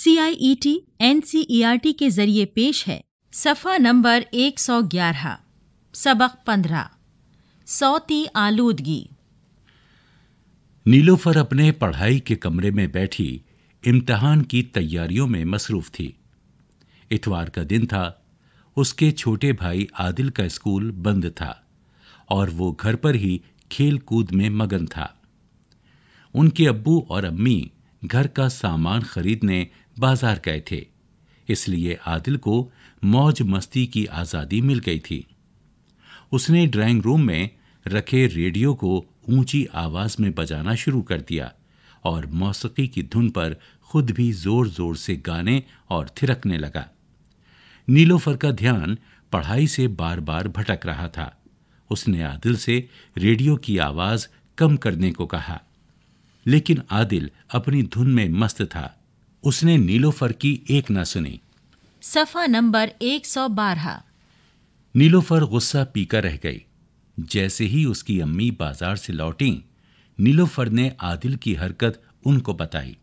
C I E T N C E R T के जरिए पेश है सफ़ा नंबर 111 सबक 15 सौती आलूदगी नीलोफर अपने पढ़ाई के कमरे में बैठी इम्तहान की तैयारियों में मसरूफ थी इतवार का दिन था उसके छोटे भाई आदिल का स्कूल बंद था और वो घर पर ही खेल कूद में मगन था उनके अब्बू और अम्मी घर का सामान खरीदने बाजार गए थे इसलिए आदिल को मौज मस्ती की आज़ादी मिल गई थी उसने ड्राइंग रूम में रखे रेडियो को ऊंची आवाज़ में बजाना शुरू कर दिया और मौसीकी की धुन पर खुद भी ज़ोर ज़ोर से गाने और थिरकने लगा नीलोफर का ध्यान पढ़ाई से बार बार भटक रहा था उसने आदिल से रेडियो की आवाज़ कम करने को कहा लेकिन आदिल अपनी धुन में मस्त था उसने नीलोफर की एक न सुनी सफा नंबर 112 नीलोफर गुस्सा पीकर रह गई जैसे ही उसकी अम्मी बाजार से लौटी नीलोफर ने आदिल की हरकत उनको बताई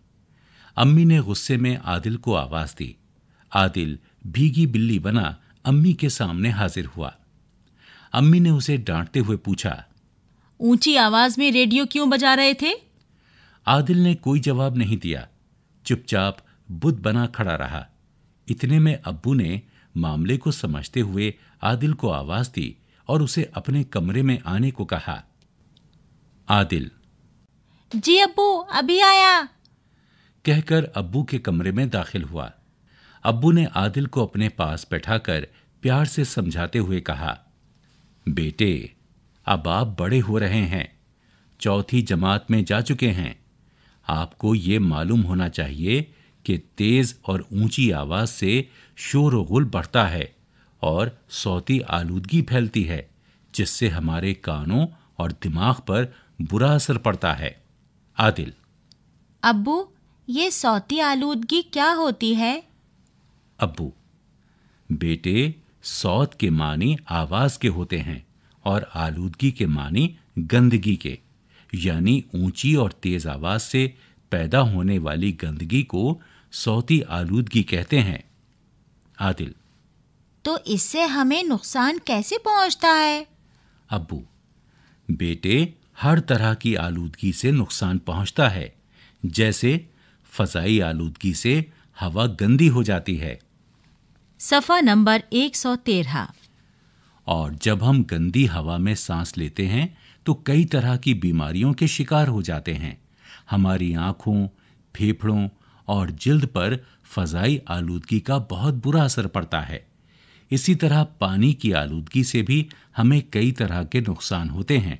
अम्मी ने गुस्से में आदिल को आवाज दी आदिल भीगी बिल्ली बना अम्मी के सामने हाजिर हुआ अम्मी ने उसे डांटते हुए पूछा ऊंची आवाज में रेडियो क्यों बजा रहे थे आदिल ने कोई जवाब नहीं दिया चुपचाप बुद्ध बना खड़ा रहा इतने में अब्बू ने मामले को समझते हुए आदिल को आवाज़ दी और उसे अपने कमरे में आने को कहा आदिल जी अब्बू अभी आया कहकर अब्बू के कमरे में दाखिल हुआ अब्बू ने आदिल को अपने पास बैठाकर प्यार से समझाते हुए कहा बेटे अब आप बड़े हो रहे हैं चौथी जमात में जा चुके हैं आपको ये मालूम होना चाहिए कि तेज़ और ऊंची आवाज़ से शोर गुल बढ़ता है और सौती आलूदगी फैलती है जिससे हमारे कानों और दिमाग पर बुरा असर पड़ता है आदिल अबू ये सौती आलूदगी क्या होती है अबू बेटे सौत के मानी आवाज़ के होते हैं और आलूदगी के मानी गंदगी के यानी ऊंची और तेज आवाज से पैदा होने वाली गंदगी को सौती आलूदगी कहते हैं आदिल तो इससे हमें नुकसान कैसे पहुंचता है अब्बू बेटे हर तरह की आलूदगी से नुकसान पहुंचता है जैसे फजाई आलूदगी से हवा गंदी हो जाती है सफा नंबर 113 और जब हम गंदी हवा में सांस लेते हैं तो कई तरह की बीमारियों के शिकार हो जाते हैं हमारी आँखों फेफड़ों और जल्द पर फजाई आलूदगी का बहुत बुरा असर पड़ता है इसी तरह पानी की आलूदगी से भी हमें कई तरह के नुकसान होते हैं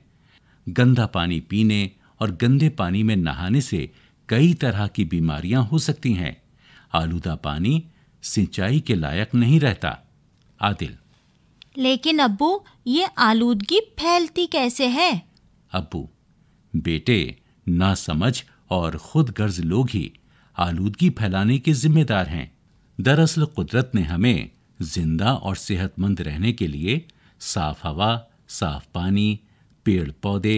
गंदा पानी पीने और गंदे पानी में नहाने से कई तरह की बीमारियां हो सकती हैं आलूदा पानी सिंचाई के लायक नहीं रहता आदिल लेकिन अब्बू ये आलूदगी फैलती कैसे है अब्बू बेटे ना समझ और खुद गर्ज लोग ही आलूदगी फैलाने के जिम्मेदार हैं दरअसल कुदरत ने हमें जिंदा और सेहतमंद रहने के लिए साफ हवा साफ पानी पेड़ पौधे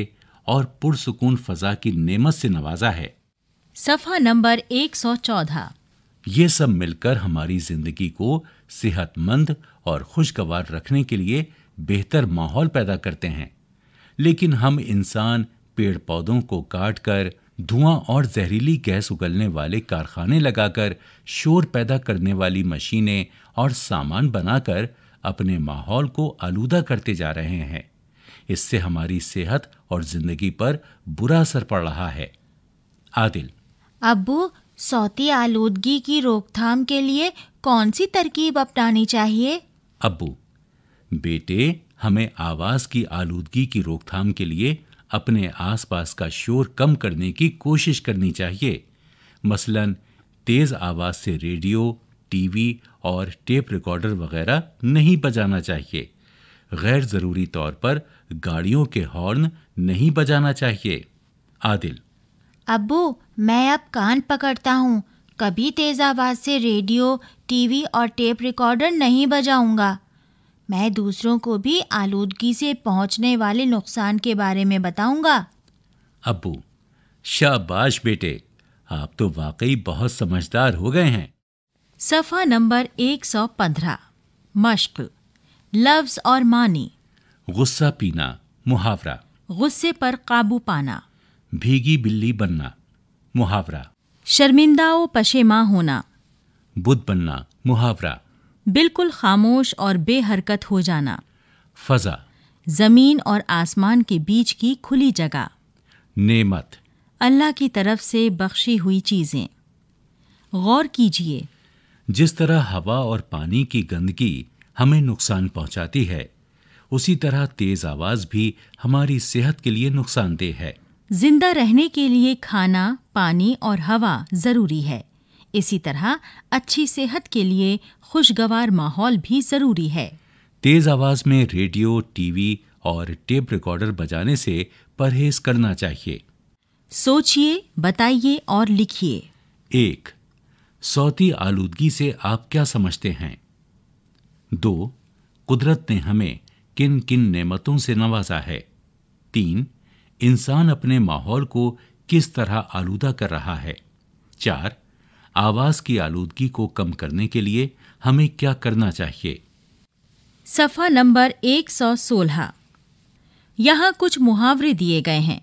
और पुरसकून फजा की नेमत से नवाजा है सफा नंबर 114 ये सब मिलकर हमारी जिंदगी को सेहतमंद और खुशगवार रखने के लिए बेहतर माहौल पैदा करते हैं लेकिन हम इंसान पेड़ पौधों को काट कर धुआं और जहरीली गैस उगलने वाले कारखाने लगाकर शोर पैदा करने वाली मशीनें और सामान बनाकर अपने माहौल को आलूदा करते जा रहे हैं इससे हमारी सेहत और जिंदगी पर बुरा असर पड़ रहा है आदिल अबू सौती आलूदगी की रोकथाम के लिए कौन सी तरकीब अपनानी चाहिए अबू बेटे हमें आवाज़ की आलूदगी की रोकथाम के लिए अपने आसपास का शोर कम करने की कोशिश करनी चाहिए मसलन तेज़ आवाज़ से रेडियो टीवी और टेप रिकॉर्डर वगैरह नहीं बजाना चाहिए गैर ज़रूरी तौर पर गाड़ियों के हॉर्न नहीं बजाना चाहिए आदिल अबू मैं अब कान पकड़ता हूँ कभी तेज़ आवाज़ से रेडियो टीवी और टेप रिकॉर्डर नहीं बजाऊंगा मैं दूसरों को भी आलूदगी से पहुंचने वाले नुकसान के बारे में बताऊंगा अबू शाबाश बेटे आप तो वाकई बहुत समझदार हो गए हैं सफ़ा नंबर 115 मश्क लफ्ज़ और मानी गुस्सा पीना मुहावरा गुस्से पर काबू पाना भीगी बिल्ली बनना मुहावरा शर्मिंदाओ पशेमा होना बुद्ध बनना मुहावरा बिल्कुल खामोश और बेहरकत हो जाना फजा जमीन और आसमान के बीच की खुली जगह नेमत अल्लाह की तरफ से बख्शी हुई चीजें गौर कीजिए जिस तरह हवा और पानी की गंदगी हमें नुकसान पहुंचाती है उसी तरह तेज आवाज भी हमारी सेहत के लिए नुकसानदेह है जिंदा रहने के लिए खाना पानी और हवा ज़रूरी है इसी तरह अच्छी सेहत के लिए खुशगवार माहौल भी ज़रूरी है तेज़ आवाज़ में रेडियो टीवी और टेप रिकॉर्डर बजाने से परहेज करना चाहिए सोचिए बताइए और लिखिए एक सौती आलूदगी से आप क्या समझते हैं दो कुदरत ने हमें किन किन नेमतों से नवाजा है तीन इंसान अपने माहौल को किस तरह आलूदा कर रहा है चार आवाज की आलूदगी को कम करने के लिए हमें क्या करना चाहिए सफा नंबर 116 यहाँ कुछ मुहावरे दिए गए हैं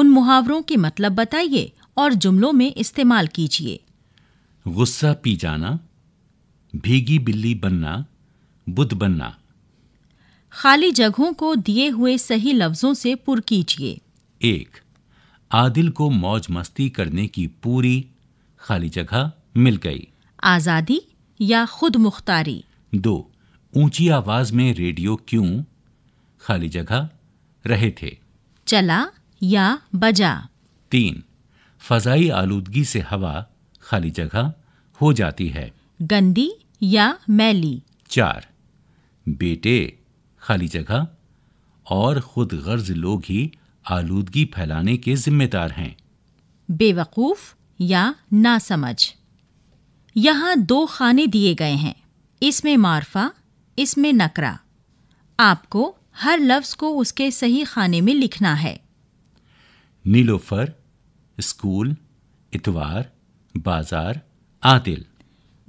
उन मुहावरों के मतलब बताइए और जुमलों में इस्तेमाल कीजिए गुस्सा पी जाना भीगी बिल्ली बनना बुद्ध बनना खाली जगहों को दिए हुए सही लफ्जों से पुर कीजिए एक आदिल को मौज मस्ती करने की पूरी खाली जगह मिल गई आज़ादी या खुद मुख्तारी दो ऊंची आवाज में रेडियो क्यों खाली जगह रहे थे चला या बजा तीन फजाई आलूदगी से हवा खाली जगह हो जाती है गंदी या मैली चार बेटे खाली जगह और खुद गर्ज लोग ही आलूदगी फैलाने के जिम्मेदार हैं बेवकूफ या नासमझ यहाँ दो खाने दिए गए हैं इसमें मारफा इसमें नकरा आपको हर लफ्ज को उसके सही खाने में लिखना है नीलोफर स्कूल इतवार बाजार आदिल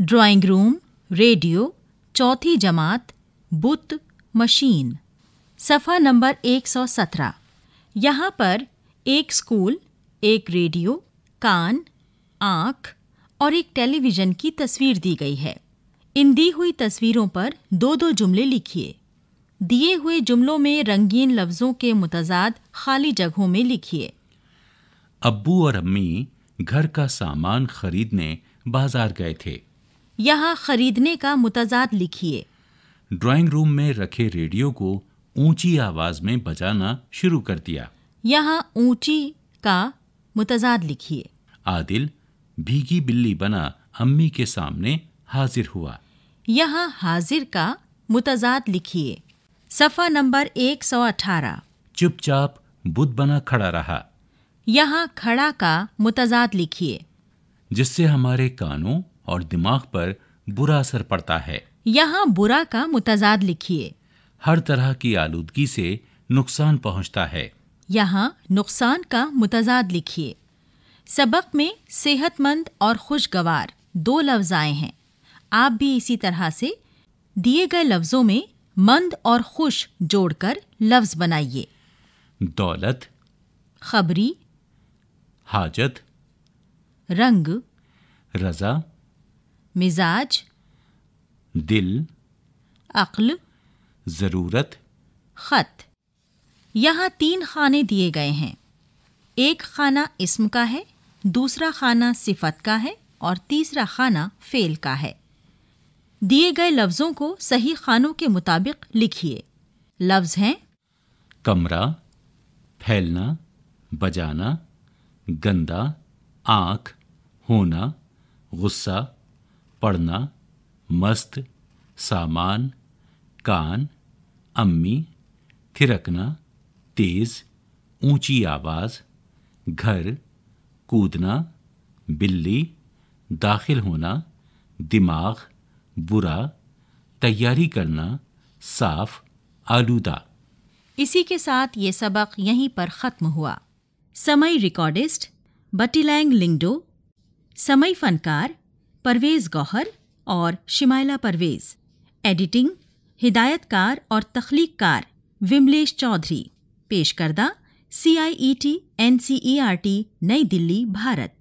ड्राइंग रूम रेडियो चौथी जमात बुत मशीन सफ़ा नंबर 117 यहाँ पर एक स्कूल एक रेडियो कान आँख और एक टेलीविज़न की तस्वीर दी गई है इन दी हुई तस्वीरों पर दो दो जुमले लिखिए दिए हुए जुमलों में रंगीन लफ्ज़ों के मुतजाद खाली जगहों में लिखिए अब्बू और अम्मी घर का सामान खरीदने बाजार गए थे यहाँ खरीदने का मुतजाद लिखिए ड्राइंग रूम में रखे रेडियो को ऊंची आवाज में बजाना शुरू कर दिया यहाँ ऊंची का मुतजाद लिखिए आदिल भीगी बिल्ली बना अम्मी के सामने हाजिर हुआ यहाँ हाजिर का मुतजाद लिखिए सफ़ा नंबर 118 चुपचाप बुद्ध बना खड़ा रहा यहाँ खड़ा का मुतजाद लिखिए जिससे हमारे कानों और दिमाग पर बुरा असर पड़ता है यहाँ बुरा का मुतजाद लिखिए हर तरह की आलूदगी से नुकसान पहुंचता है यहाँ नुकसान का मुतजाद लिखिए सबक में सेहतमंद और खुशगवार दो लफ्ज आए हैं आप भी इसी तरह से दिए गए लफ्जों में मंद और खुश जोड़कर लफ्ज बनाइए दौलत खबरी हाजत रंग रजा मिजाज दिल अक्ल ज़रूरत ख़त यहाँ तीन खाने दिए गए हैं एक खाना इसम का है दूसरा खाना सिफत का है और तीसरा खाना फ़ेल का है दिए गए लफ्ज़ों को सही खानों के मुताबिक लिखिए लफ्ज़ हैं कमरा फैलना बजाना गंदा आँख होना गुस्सा पढ़ना मस्त सामान कान अम्मी थिरकना तेज़ ऊंची आवाज़ घर कूदना बिल्ली दाखिल होना दिमाग बुरा तैयारी करना साफ आलूदा इसी के साथ ये सबक यहीं पर ख़त्म हुआ समय रिकॉर्डिस्ट बटीलैंग लिंगडो समय फ़नकार परवेज़ गौहर और शिमाइला परवेज़ एडिटिंग हिदायतकार और तख्लीकार विमलेश चौधरी पेश करदा C I E e T N C E e R T नई दिल्ली भारत